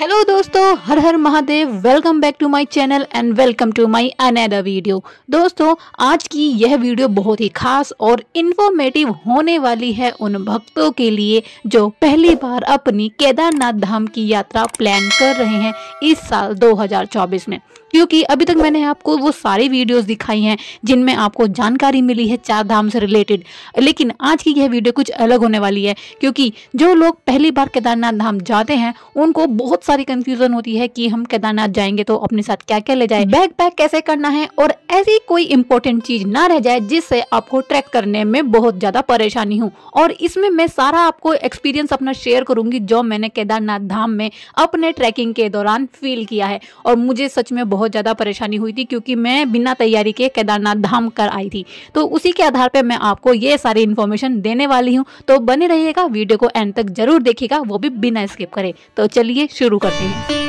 hello दोस्तों हर हर Mahadev welcome back to my channel and welcome to my another video दोस्तों आज की यह वीडियो बहुत ही खास और इन्फॉर्मेटिव होने वाली है उन भक्तों के लिए जो पहली बार अपनी केदारनाथ धाम की यात्रा प्लान कर रहे हैं इस साल 2024 में क्योंकि अभी तक मैंने आपको वो सारी वीडियोस दिखाई हैं जिनमें आपको जानकारी मिली है चार धाम से रिलेटेड लेकिन आज की यह वीडियो कुछ अलग होने वाली है क्योंकि जो लोग पहली बार केदारनाथ धाम जाते हैं उनको बहुत सारी कंफ्यूजन होती है कि हम केदारनाथ जाएंगे तो अपने साथ क्या क्या ले जाए बैग पैक कैसे करना है और ऐसी कोई इम्पोर्टेंट चीज ना रह जाए जिससे आपको ट्रैक करने में बहुत ज्यादा परेशानी हो और इसमें मैं सारा आपको एक्सपीरियंस अपना शेयर करूंगी जो मैंने केदारनाथ धाम में अपने ट्रैकिंग के दौरान फील किया है और मुझे सच में बहुत ज़्यादा परेशानी हुई थी क्योंकि मैं बिना तैयारी के केदारनाथ धाम कर आई थी तो उसी के आधार पर मैं आपको ये सारी इन्फॉर्मेशन देने वाली हूँ तो बने रहिएगा वीडियो को एंड तक जरूर देखिएगा वो भी बिना स्किप करे तो चलिए शुरू शुरू करते हैं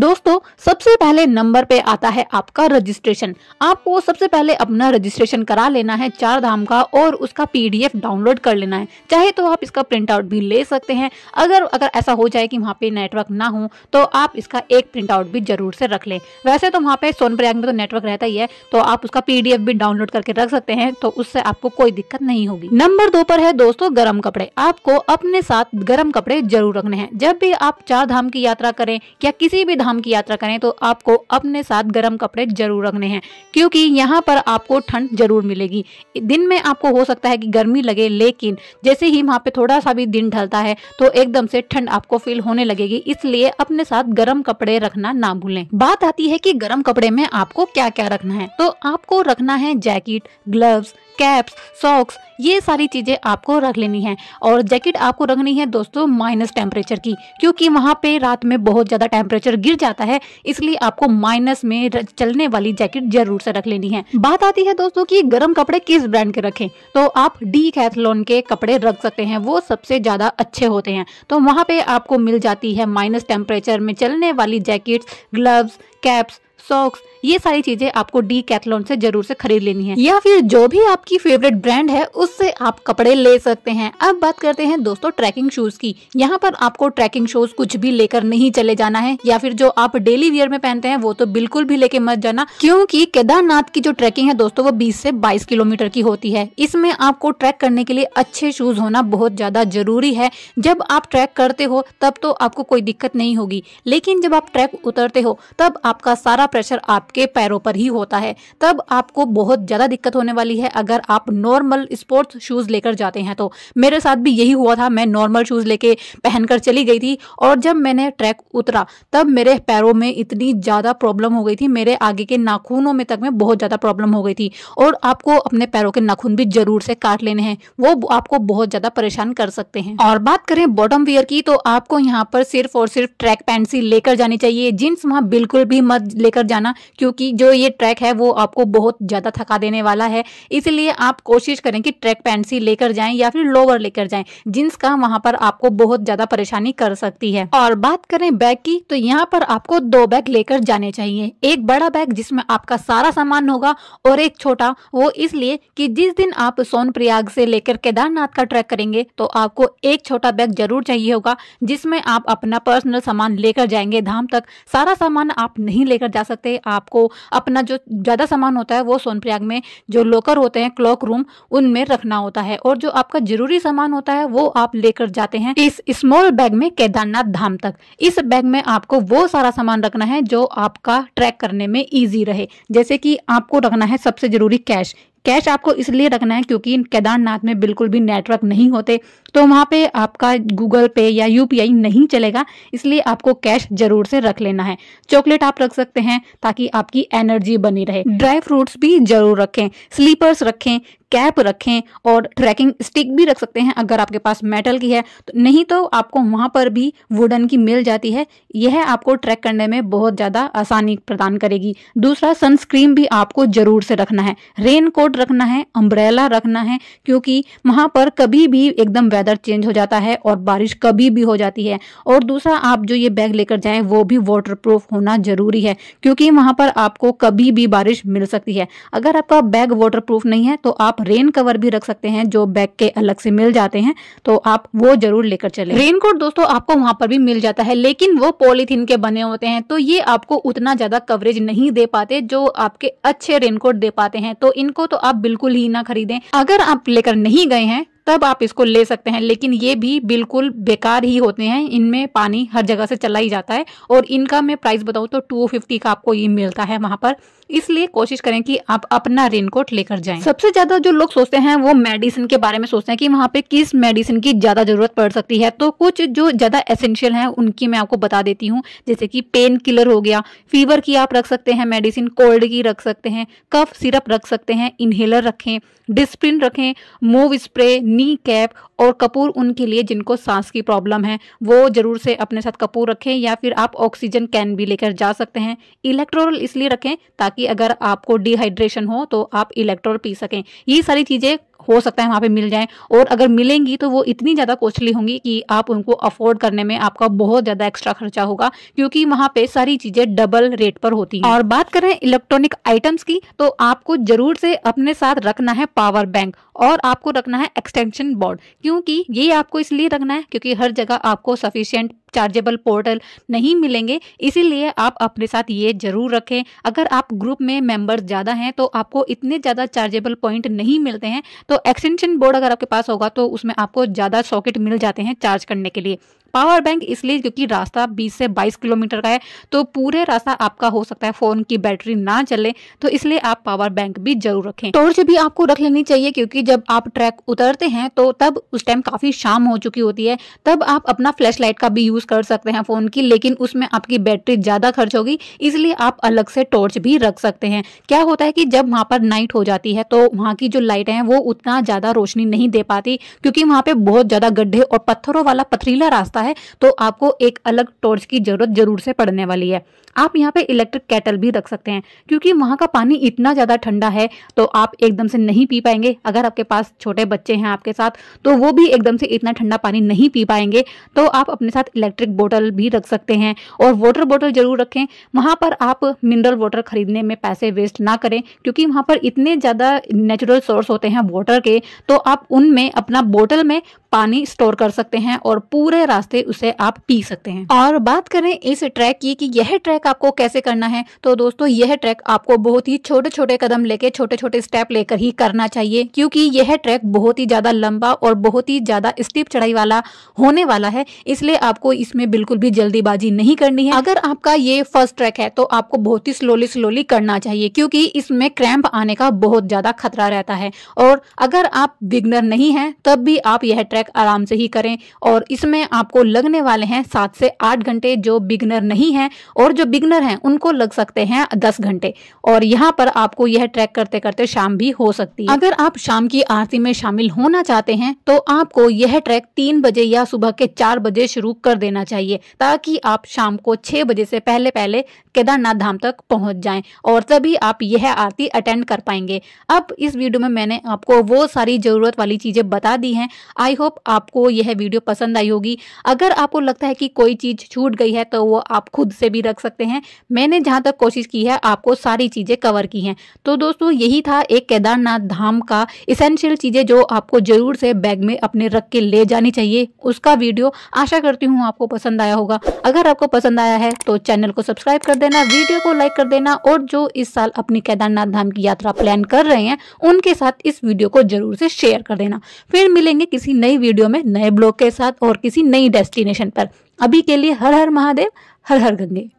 दोस्तों सबसे पहले नंबर पे आता है आपका रजिस्ट्रेशन आपको सबसे पहले अपना रजिस्ट्रेशन करा लेना है चार धाम का और उसका पीडीएफ डाउनलोड कर लेना है चाहे तो आप इसका प्रिंट आउट भी ले सकते हैं अगर अगर ऐसा हो जाए कि वहाँ पे नेटवर्क ना हो तो आप इसका एक प्रिंट आउट भी जरूर से रख लें वैसे तो वहाँ पे सोनप्रयाग में तो नेटवर्क रहता ही है तो आप उसका पीडीएफ भी डाउनलोड करके रख सकते हैं तो उससे आपको कोई दिक्कत नहीं होगी नंबर दो पर है दोस्तों गर्म कपड़े आपको अपने साथ गर्म कपड़े जरूर रखने हैं जब भी आप चार धाम की यात्रा करें या किसी भी धाम की यात्रा करें तो आपको अपने साथ गर्म कपड़े जरूर रखने हैं क्योंकि यहाँ पर आपको ठंड जरूर मिलेगी दिन में आपको हो सकता है कि गर्मी लगे लेकिन जैसे ही वहाँ पे थोड़ा सा भी दिन ढलता है तो एकदम से ठंड आपको फील होने लगेगी इसलिए अपने साथ गर्म कपड़े रखना ना भूलें बात आती है की गर्म कपड़े में आपको क्या क्या रखना है तो आपको रखना है जैकेट ग्लव्स कैप्स सॉक्स ये सारी चीज़ें आपको रख लेनी है और जैकेट आपको रखनी है दोस्तों माइनस टेम्परेचर की क्योंकि वहाँ पे रात में बहुत ज़्यादा टेम्परेचर गिर जाता है इसलिए आपको माइनस में चलने वाली जैकेट जरूर से रख लेनी है बात आती है दोस्तों की गर्म कपड़े किस ब्रांड के रखें तो आप डी कैथलोन के कपड़े रख सकते हैं वो सबसे ज़्यादा अच्छे होते हैं तो वहाँ पे आपको मिल जाती है माइनस टेम्परेचर में चलने वाली जैकेट ग्लव्स कैप्स सॉक्स ये सारी चीजें आपको डी कैथलॉन से जरूर से खरीद लेनी है या फिर जो भी आपकी फेवरेट ब्रांड है उससे आप कपड़े ले सकते हैं अब बात करते हैं दोस्तों ट्रैकिंग शूज की यहाँ पर आपको ट्रैकिंग शूज कुछ भी लेकर नहीं चले जाना है या फिर जो आप डेली वियर में पहनते हैं वो तो बिल्कुल भी लेके मत जाना क्योंकि केदारनाथ की जो ट्रैकिंग है दोस्तों वो बीस से बाईस किलोमीटर की होती है इसमें आपको ट्रैक करने के लिए अच्छे शूज होना बहुत ज्यादा जरूरी है जब आप ट्रैक करते हो तब तो आपको कोई दिक्कत नहीं होगी लेकिन जब आप ट्रैक उतरते हो तब आपका सारा प्रेशर आपके पैरों पर ही होता है तब आपको बहुत ज़्यादा दिक्कत होने वाली है अगर आप नॉर्मल स्पोर्ट्स शूज़ लेकर जाते हैं तो मेरे साथ भी यही हुआ था मैं नॉर्मल शूज़ लेके पहनकर चली गई थी और जब मैंने ट्रैक उतरा तब मेरे पैरों में इतनी ज़्यादा प्रॉब्लम हो गई थी मेरे आगे के नाखूनों में तक में बहुत ज़्यादा प्रॉब्लम हो गई थी और आपको अपने पैरों के नाखून भी ज़रूर से काट लेने हैं वो आपको बहुत ज़्यादा परेशान कर सकते हैं और बात करें बॉटम वियर की तो आपको यहाँ पर सिर्फ और सिर्फ ट्रैक पैंट ही लेकर जानी चाहिए जीन्स वहां बिल्कुल भी मत लेकर कर जाना क्योंकि जो ये ट्रैक है वो आपको बहुत ज़्यादा थका देने वाला है इसलिए आप कोशिश करें कि ट्रैक पैंट सी लेकर जाएं या फिर लोअर लेकर जाएं जींस का वहाँ पर आपको बहुत ज़्यादा परेशानी कर सकती है और बात करें बैग की तो यहाँ पर आपको दो बैग लेकर जाने चाहिए एक बड़ा बैग जिसमें आपका सारा सामान होगा और एक छोटा वो इसलिए कि जिस दिन आप सोन प्रयाग से लेकर केदारनाथ का ट्रैक करेंगे तो आपको एक छोटा बैग जरूर चाहिए होगा जिसमें आप अपना पर्सनल सामान लेकर जाएंगे धाम तक सारा सामान आप नहीं लेकर जा सकते सकते हैं आपको अपना जो ज़्यादा सामान होता है वो सोनप्रयाग में जो लॉकर होते हैं क्लॉक रूम उनमें रखना होता है और जो आपका जरूरी सामान होता है वो आप लेकर जाते हैं इस स्मॉल बैग में केदारनाथ धाम तक इस बैग में आपको वो सारा सामान रखना है जो आपका ट्रैक करने में ईजी रहे जैसे कि आपको रखना है सबसे जरूरी कैश कैश आपको इसलिए रखना है क्योंकि केदारनाथ में बिल्कुल भी नेटवर्क नहीं होते तो वहां पे आपका गूगल पे या यूपीआई नहीं चलेगा इसलिए आपको कैश जरूर से रख लेना है चॉकलेट आप रख सकते हैं ताकि आपकी एनर्जी बनी रहे ड्राई फ्रूट्स भी जरूर रखें स्लीपर्स रखें कैप रखें और ट्रैकिंग स्टिक भी रख सकते हैं अगर आपके पास मेटल की है तो नहीं तो आपको वहां पर भी वुडन की मिल जाती है यह आपको ट्रैक करने में बहुत ज़्यादा आसानी प्रदान करेगी दूसरा सनस्क्रीन भी आपको जरूर से रखना है रेन कोट रखना है अम्ब्रेला रखना है क्योंकि वहां पर कभी भी एकदम वेदर चेंज हो जाता है और बारिश कभी भी हो जाती है और दूसरा आप जो ये बैग लेकर जाएं वो भी वाटर प्रूफ होना जरूरी है क्योंकि वहां पर आपको कभी भी बारिश मिल सकती है अगर आपका बैग वाटर प्रूफ नहीं है तो आप रेन कवर भी रख सकते हैं जो बैग के अलग से मिल जाते हैं तो आप वो जरूर लेकर चले रेनकोट दोस्तों आपको वहां पर भी मिल जाता है लेकिन वो पॉलीथिन के बने होते हैं तो ये आपको उतना ज्यादा कवरेज नहीं दे पाते जो आपके अच्छे रेनकोट दे पाते हैं तो इनको तो आप बिल्कुल ही ना खरीदें अगर आप लेकर नहीं गए हैं तब आप इसको ले सकते हैं लेकिन ये भी बिल्कुल बेकार ही होते हैं इनमें पानी हर जगह से चला ही जाता है और इनका मैं प्राइस बताऊँ तो टू फिफ्टी का आपको ये मिलता है वहां पर इसलिए कोशिश करें कि आप अपना रेनकोट लेकर जाएं सबसे ज्यादा जो लोग सोचते हैं वो मेडिसिन के बारे में सोचते हैं कि वहाँ पे किस मेडिसिन की ज्यादा जरूरत पड़ सकती है तो कुछ जो ज्यादा एसेंशियल है उनकी मैं आपको बता देती हूँ जैसे कि पेन किलर हो गया फीवर की आप रख सकते हैं मेडिसिन कोल्ड की रख सकते हैं कफ सिरप रख सकते हैं इनहेलर रखें डिस्प्रिन रखें मूव स्प्रे नी कैप और कपूर उनके लिए जिनको सांस की प्रॉब्लम है वो ज़रूर से अपने साथ कपूर रखें या फिर आप ऑक्सीजन कैन भी लेकर जा सकते हैं इलेक्ट्रोल इसलिए रखें ताकि अगर आपको डिहाइड्रेशन हो तो आप इलेक्ट्रोल पी सकें ये सारी चीज़ें हो सकता है वहाँ पे मिल जाएं और अगर मिलेंगी तो वो इतनी ज़्यादा कॉस्टली होंगी कि आप उनको अफोर्ड करने में आपका बहुत ज़्यादा एक्स्ट्रा खर्चा होगा क्योंकि वहाँ पे सारी चीज़ें डबल रेट पर होती हैं और बात करें इलेक्ट्रॉनिक आइटम्स की तो आपको ज़रूर से अपने साथ रखना है पावर बैंक और आपको रखना है एक्सटेंशन बोर्ड क्योंकि ये आपको इसलिए रखना है क्योंकि हर जगह आपको सफिशियंट चार्जेबल पोर्टल नहीं मिलेंगे इसीलिए आप अपने साथ ये जरूर रखें अगर आप ग्रुप में मेंबर्स ज़्यादा हैं तो आपको इतने ज़्यादा चार्जेबल पॉइंट नहीं मिलते हैं तो एक्सटेंशन बोर्ड अगर आपके पास होगा तो उसमें आपको ज़्यादा सॉकेट मिल जाते हैं चार्ज करने के लिए पावर बैंक इसलिए क्योंकि रास्ता 20 से 22 किलोमीटर का है तो पूरे रास्ता आपका हो सकता है फ़ोन की बैटरी ना चले तो इसलिए आप पावर बैंक भी जरूर रखें टॉर्च भी आपको रख लेनी चाहिए क्योंकि जब आप ट्रैक उतरते हैं तो तब उस टाइम काफ़ी शाम हो चुकी होती है तब आप अपना फ्लैश लाइट का भी यूज़ कर सकते हैं फ़ोन की लेकिन उसमें आपकी बैटरी ज़्यादा खर्च होगी इसलिए आप अलग से टॉर्च भी रख सकते हैं क्या होता है कि जब वहां पर नाइट हो जाती है तो वहां की जो लाइट है वो उतना ज़्यादा रोशनी नहीं दे पाती क्योंकि वहाँ पे बहुत ज़्यादा गड्ढे और पत्थरों वाला पथरीला रास्ता है तो आपको एक अलग टॉर्च की जरूरत जरूर से पड़ने वाली है आप यहाँ पे इलेक्ट्रिक कैटल भी रख सकते हैं क्योंकि वहाँ का पानी इतना ज़्यादा ठंडा है तो आप एकदम से नहीं पी पाएंगे अगर आपके पास छोटे बच्चे हैं आपके साथ तो वो भी एकदम से इतना ठंडा पानी नहीं पी पाएंगे तो आप अपने साथ इलेक्ट्रिक बोतल भी रख सकते हैं और वाटर बोतल जरूर रखें वहाँ पर आप मिनरल वाटर खरीदने में पैसे वेस्ट ना करें क्योंकि वहाँ पर इतने ज़्यादा नेचुरल सोर्स होते हैं वाटर के तो आप उनमें अपना बोतल में पानी स्टोर कर सकते हैं और पूरे रास्ते से उसे आप पी सकते हैं और बात करें इस ट्रैक की कि यह ट्रैक आपको कैसे करना है तो दोस्तों यह ट्रैक आपको बहुत ही छोटे छोटे कदम लेके छोटे छोटे स्टेप लेकर ही करना चाहिए क्योंकि यह ट्रैक बहुत ही ज्यादा लंबा और बहुत ही ज्यादा स्टीप चढ़ाई वाला होने वाला है इसलिए आपको इसमें बिल्कुल भी जल्दीबाजी नहीं करनी है अगर आपका ये फर्स्ट ट्रैक है तो आपको बहुत ही स्लोली स्लोली करना चाहिए क्योंकि इसमें क्रैम्प आने का बहुत ज्यादा खतरा रहता है और अगर आप बिगनर नहीं है तब भी आप यह ट्रैक आराम से ही करें और इसमें आपको लगने वाले हैं सात से आठ घंटे जो बिगनर नहीं है और जो बिगनर हैं उनको लग सकते हैं दस घंटे और यहाँ पर आपको यह ट्रैक करते करते शाम भी हो सकती है अगर आप शाम की आरती में शामिल होना चाहते हैं तो आपको यह ट्रैक तीन बजे या सुबह के चार बजे शुरू कर देना चाहिए ताकि आप शाम को छह बजे से पहले पहले केदारनाथ धाम तक पहुंच जाएं और तभी आप यह आरती अटेंड कर पाएंगे अब इस वीडियो में मैंने आपको वो सारी जरूरत वाली चीजें बता दी हैं आई होप आपको यह वीडियो पसंद आई होगी अगर आपको लगता है कि कोई चीज़ छूट गई है तो वो आप खुद से भी रख सकते हैं मैंने जहां तक कोशिश की है आपको सारी चीज़ें कवर की हैं तो दोस्तों यही था एक केदारनाथ धाम का इसेंशियल चीज़ें जो आपको ज़रूर से बैग में अपने रख के ले जानी चाहिए उसका वीडियो आशा करती हूँ आपको पसंद आया होगा अगर आपको पसंद आया है तो चैनल को सब्सक्राइब कर देना वीडियो को लाइक कर देना और जो इस साल अपनी केदारनाथ धाम की यात्रा प्लान कर रहे हैं उनके साथ इस वीडियो को जरूर से शेयर कर देना फिर मिलेंगे किसी नई वीडियो में नए ब्लॉग के साथ और किसी नई डेस्टिनेशन पर अभी के लिए हर हर महादेव हर हर गंगे